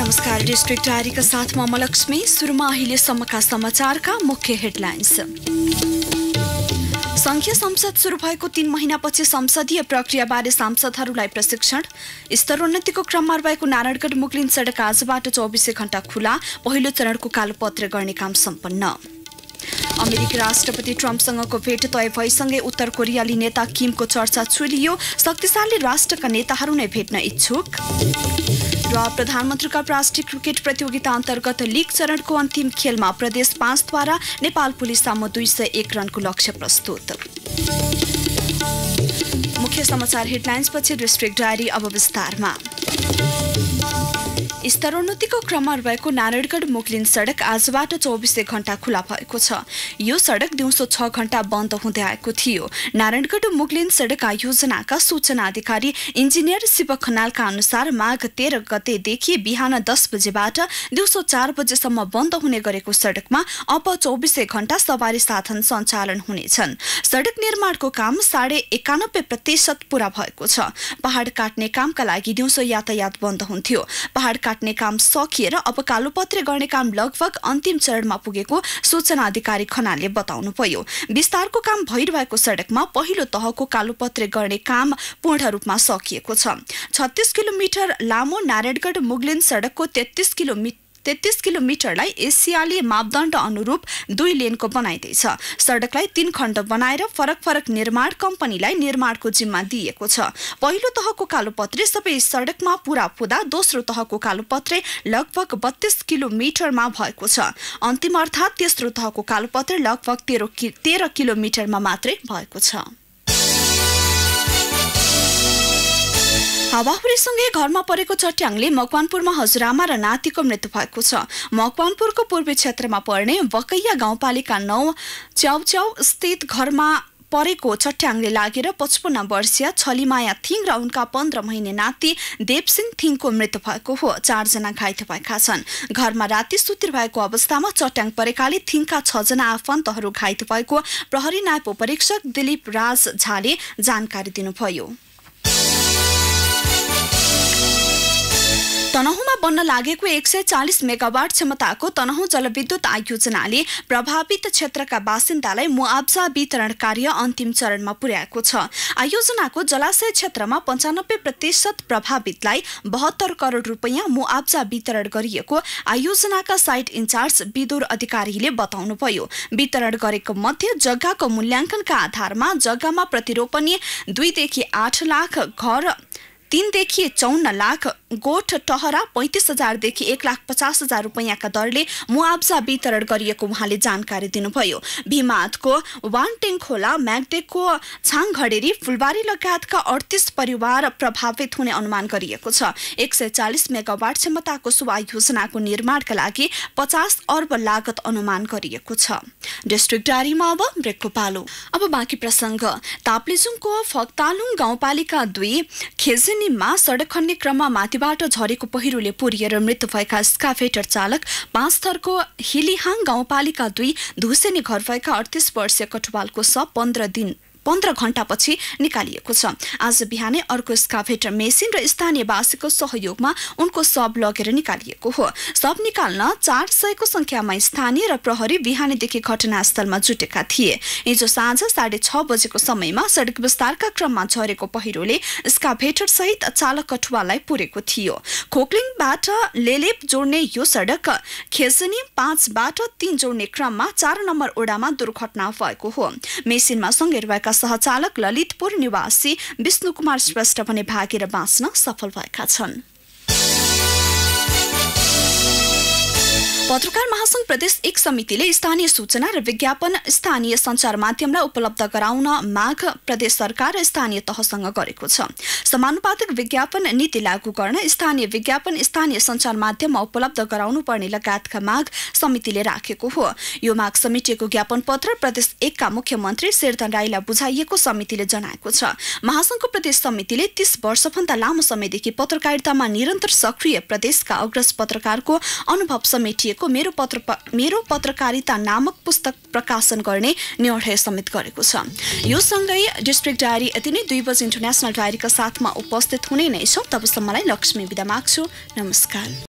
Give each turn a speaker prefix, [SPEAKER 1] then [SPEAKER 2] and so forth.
[SPEAKER 1] नमस्कार डिस्ट्रिक्ट डायरीका साथमा म लक्ष्मी सुरुमा अहिलेसम्मका समाचारका मुख्य हेडलाइन्स संघीय संसद सुरु भएको तीन महिनापछि संसदीय प्रक्रियाबारे सांसदहरूलाई प्रशिक्षण स्तरोन्नतिको क्रममा रहेको नारायणगढ मुगलिन सडक आजबाट चौबिसै घण्टा खुला पहिलो चरणको कालोपत्र गर्ने काम सम्पन्न अमेरिकी राष्ट्रपति ट्रम्पसँगको भेट तय भएसँगै उत्तर कोरियाली नेता किमको चर्चा छुलियो शक्तिशाली राष्ट्रका नेताहरू नै भेट्न इच्छुक र प्रधानमन्त्रीका राष्ट्रिय क्रिकेट प्रतियोगिता अन्तर्गत लिग चरणको अन्तिम खेलमा प्रदेश पाँचद्वारा नेपाल पुलिस सामु दुई सय एक रनको लक्ष्य प्रस्तुत मुख्य समाचार हेडलाइन्सपछि डिस्ट्रिक्ट डायरी अब विस्तारमा स्तरोन्नतिको क्रममा रहेको नारायणगढ मुगलिन सडक आजबाट चौबिसै घण्टा खुला भएको छ यो सडक दिउँसो छ घण्टा बन्द हुँदै आएको थियो नारायणगढ मुगलिन सडक आयोजनाका सूचना अधिकारी इन्जिनियर शिव खनालका अनुसार माघ तेह्र गतेदेखि बिहान दस बजेबाट दिउँसो चार बजेसम्म बन्द हुने गरेको सडकमा अब चौबिसै घण्टा सवारी साधन सञ्चालन हुनेछन् सडक निर्माणको काम साढे एकानब्बे प्रतिशत पूरा भएको छ पहाड काट्ने कामका लागि दिउँसो यातायात बन्द हुन्थ्यो पहाड काट्ने काम सकिएर अब कालोपत्रे गर्ने काम लगभग अन्तिम चरणमा पुगेको सूचना अधिकारी खनालले बताउनुभयो विस्तारको काम भइरहेको सडकमा पहिलो तहको कालोपत्रे गर्ने काम पूर्ण रूपमा सकिएको छ छत्तिस किलोमिटर लामो नारायणगढ मुगलिन सडकको तेत्तिस किलोमिटर तेत्तिस किलोमिटरलाई एसियाली मापदण्ड अनुरूप दुई लेनको बनाइँदैछ सडकलाई तीन खण्ड बनाएर फरक फरक निर्माण कम्पनीलाई निर्माणको जिम्मा दिइएको छ पहिलो तहको कालोपत्रे सबै सडकमा पुरा पुदा दोस्रो तहको कालोपत्रे लगभग बत्तीस किलोमिटरमा भएको छ अन्तिम अर्थात् तेस्रो तहको कालोपत्रे लगभग तेह्र तेह्र किलोमिटरमा मात्रै भएको छ हावाहुरीसँगै घरमा परेको चट्याङले मकवानपुरमा हजुरआमा र नातिको मृत्यु भएको छ मकवानपुरको पूर्वी क्षेत्रमा पर्ने बकैया गाउँपालिका नौ च्याउच्याउ स्थित घरमा परेको चट्याङले लागेर पचपन्न वर्षीय छलीमाया थिङ र उनका पन्ध्र महिने नाति देवसिंह थिङको मृत्यु भएको हो चारजना घाइते भएका छन् घरमा राति सुतिर भएको अवस्थामा चट्याङ परेकाले थिङका छजना आफन्तहरू घाइते भएको प्रहरी नायप उपरीक्षक दिलीप राज झाले जानकारी दिनुभयो तनहुँमा बन्न लागेको एक सय चालिस मेगावाट क्षमताको तनहुँ जलविद्युत आयोजनाले प्रभावित क्षेत्रका बासिन्दालाई मुआब्जा वितरण कार्य अन्तिम चरणमा पुर्याएको छ आयोजनाको जलाशय क्षेत्रमा पन्चानब्बे प्रतिशत प्रभावितलाई बहत्तर करोड रुपियाँ मुआब्जा वितरण गरिएको आयोजनाका साइट इन्चार्ज विदुर अधिकारीले बताउनुभयो वितरण गरेको मध्ये जग्गाको मूल्याङ्कनका आधारमा जग्गामा प्रतिरोपणी दुईदेखि आठ लाख घर तिनदेखि चौन्न लाख गोठ टहरा पैँतिस हजारदेखि एक लाख पचास हजार रुपियाँका दरले मुआब्जा वितरण गरिएको उहाँले जानकारी दिनुभयो भीमाथको वानटेङ खोला म्याग्देकको छाङघडेरी फुलबारी लगायतका अडतिस परिवार प्रभावित हुने अनुमान गरिएको छ एक सय चालिस मेगावाट क्षमताको सुवा योजनाको निर्माणका लागि पचास अर्ब लागत अनुमान गरिएको छ डिस्ट्रिक्ट डायरीमा अब ब्रेकको अब बाँकी प्रसङ्ग ताप्लेजुङको फक्तालुङ गाउँपालिका दुई खेजिन सिक्किमा सडक खन्ने क्रममा माथिबाट झरेको पहिरोले पुरिएर मृत्यु भएका स्काफेटर चालक पाँच थरको हिलिहाङ गाउँपालिका दुई धुसेनी घर भएका अडतिस वर्षीय कटुवालको सब पन्ध्र दिन पन्ध्र घण्टापछि निकालिएको छ आज बिहानै अर्को स्काभेटर मेसिन र स्थानीयवासीको सहयोगमा उनको शव लगेर निकालिएको हो शव निकाल्न चार सयको संख्यामा स्थानीय र प्रहरी बिहानैदेखि घटनास्थलमा जुटेका थिए हिजो साँझ साढे छ बजेको समयमा सडक विस्तारका क्रममा झरेको पहिरोले स्काभेटर सहित चालक कठुवालाई पुरेको थियो खोकलिङबाट लेलेप जोड्ने यो सडक खेसनी पाँचबाट तीन जोड्ने क्रममा चार नम्बर ओडामा दुर्घटना भएको हो मेसिनमा सँगै रहेका सहचालक ललितपुर निवासी विष्णु कुमार श्रेष्ठ भने भागेर बाँच्न सफल भएका छन् पत्रकार महासंघ प्रदेश एक समितिले स्थानीय सूचना र विज्ञापन स्थानीय सञ्चार माध्यमलाई उपलब्ध गराउन माग प्रदेश सरकार र स्थानीय तहसँग गरेको छ समानुपातिक विज्ञापन नीति लागू गर्न स्थानीय विज्ञापन स्थानीय सञ्चार माध्यममा उपलब्ध गराउनु पर्ने लगायतका माग समितिले राखेको हो यो माग समितिको ज्ञापन पत्र प्रदेश एकका मुख्यमन्त्री शेरधन राईलाई बुझाइएको समितिले जनाएको छ महासंघको प्रदेश समितिले तीस वर्षभन्दा लामो समयदेखि पत्रकारितामा निरन्तर सक्रिय प्रदेशका अग्रज पत्रकारको अनुभव समेटिएको गरेको मेरो पत्र मेरो पत्रकारिता नामक पुस्तक प्रकाशन गर्ने निर्णय समेत गरेको छ यो सँगै डिस्ट्रिक्ट डायरी यति नै दुई बजी इन्टरनेसनल डायरीका साथमा उपस्थित हुने नै छ तबसम्मलाई लक्ष्मी विदा माग्छु नमस्कार